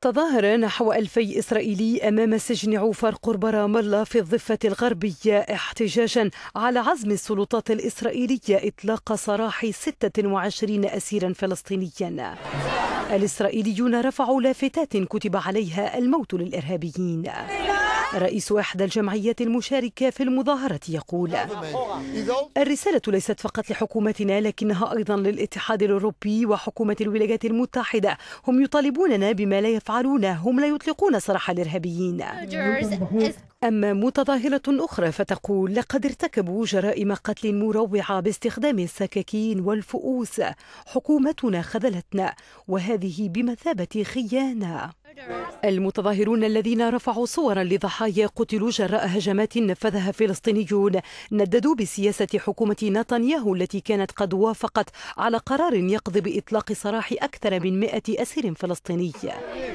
تظاهر نحو ألفي إسرائيلي أمام سجن عوفر قرب رام الله في الضفة الغربية احتجاجا على عزم السلطات الإسرائيلية إطلاق سراح 26 أسيرا فلسطينيا الإسرائيليون رفعوا لافتات كتب عليها الموت للإرهابيين رئيس احدى الجمعيات المشاركة في المظاهرة يقول الرسالة ليست فقط لحكومتنا لكنها أيضا للاتحاد الأوروبي وحكومة الولايات المتحدة هم يطالبوننا بما لا يفعلونه هم لا يطلقون سراح الإرهابيين أما متظاهرة أخرى فتقول لقد ارتكبوا جرائم قتل مروعة باستخدام السكاكين والفؤوس حكومتنا خذلتنا وهذه بمثابة خيانة المتظاهرون الذين رفعوا صورا لضحايا قتلوا جراء هجمات نفذها فلسطينيون نددوا بسياسة حكومة نتنياهو التي كانت قد وافقت على قرار يقضي بإطلاق سراح أكثر من مئة أسير فلسطيني